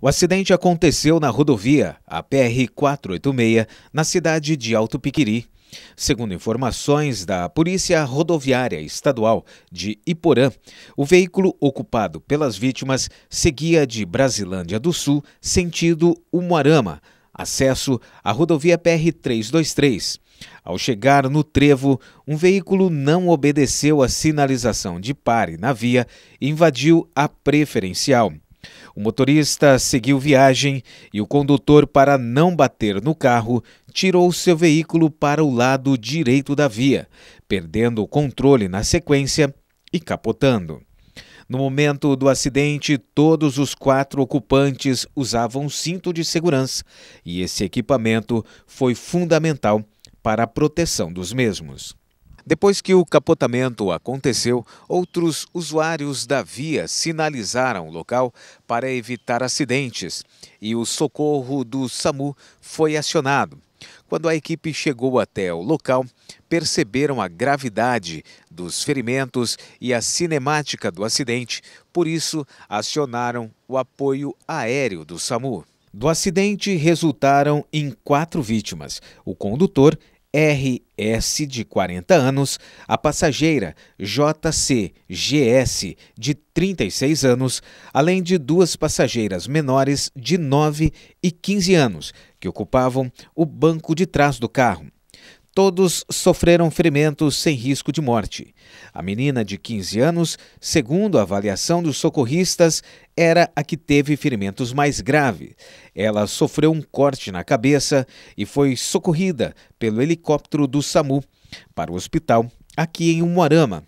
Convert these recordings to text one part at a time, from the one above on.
O acidente aconteceu na rodovia, a PR-486, na cidade de Alto Piquiri. Segundo informações da Polícia Rodoviária Estadual de Iporã, o veículo ocupado pelas vítimas seguia de Brasilândia do Sul, sentido Umuarama, acesso à rodovia PR-323. Ao chegar no trevo, um veículo não obedeceu a sinalização de pare na via e invadiu a preferencial. O motorista seguiu viagem e o condutor, para não bater no carro, tirou seu veículo para o lado direito da via, perdendo o controle na sequência e capotando. No momento do acidente, todos os quatro ocupantes usavam cinto de segurança e esse equipamento foi fundamental para a proteção dos mesmos. Depois que o capotamento aconteceu, outros usuários da via sinalizaram o local para evitar acidentes e o socorro do SAMU foi acionado. Quando a equipe chegou até o local, perceberam a gravidade dos ferimentos e a cinemática do acidente, por isso acionaram o apoio aéreo do SAMU. Do acidente resultaram em quatro vítimas: o condutor RS de 40 anos, a passageira JCGS de 36 anos, além de duas passageiras menores de 9 e 15 anos, que ocupavam o banco de trás do carro. Todos sofreram ferimentos sem risco de morte. A menina de 15 anos, segundo a avaliação dos socorristas, era a que teve ferimentos mais graves. Ela sofreu um corte na cabeça e foi socorrida pelo helicóptero do SAMU para o hospital aqui em Umuarama,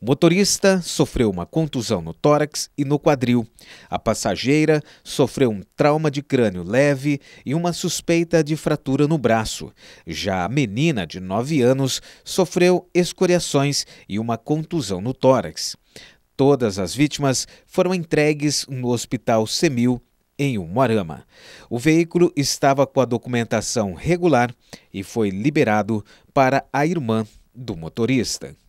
o motorista sofreu uma contusão no tórax e no quadril. A passageira sofreu um trauma de crânio leve e uma suspeita de fratura no braço. Já a menina, de 9 anos, sofreu escoriações e uma contusão no tórax. Todas as vítimas foram entregues no Hospital Semil em Umuarama. O veículo estava com a documentação regular e foi liberado para a irmã do motorista.